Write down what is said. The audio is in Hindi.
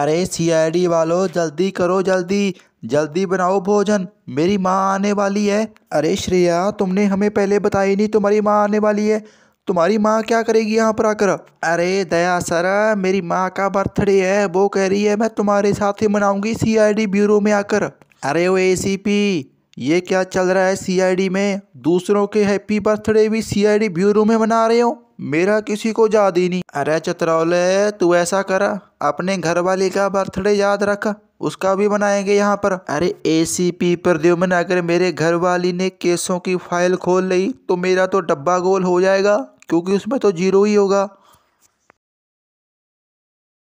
अरे सीआईडी वालों जल्दी करो जल्दी जल्दी बनाओ भोजन मेरी माँ आने वाली है अरे श्रेया तुमने हमें पहले बताई नहीं तुम्हारी माँ आने वाली है तुम्हारी माँ क्या करेगी यहाँ पर आकर अरे दया सर मेरी माँ का बर्थडे है वो कह रही है मैं तुम्हारे साथ ही मनाऊंगी सीआईडी ब्यूरो में आकर अरे ओ एसीपी ये क्या चल रहा है सीआईडी में दूसरों के हैप्पी बर्थडे भी सीआईडी ब्यूरो में मना रहे हो मेरा किसी को याद ही नहीं अरे चतरौले तू ऐसा करा अपने घर वाले का बर्थडे याद रखा उसका भी बनाएंगे यहाँ पर अरे एसीपी प्रद्युमन अगर मेरे घर वाली ने केसों की फाइल खोल ली तो मेरा तो डब्बा गोल हो जाएगा क्योंकि उसमें तो जीरो ही होगा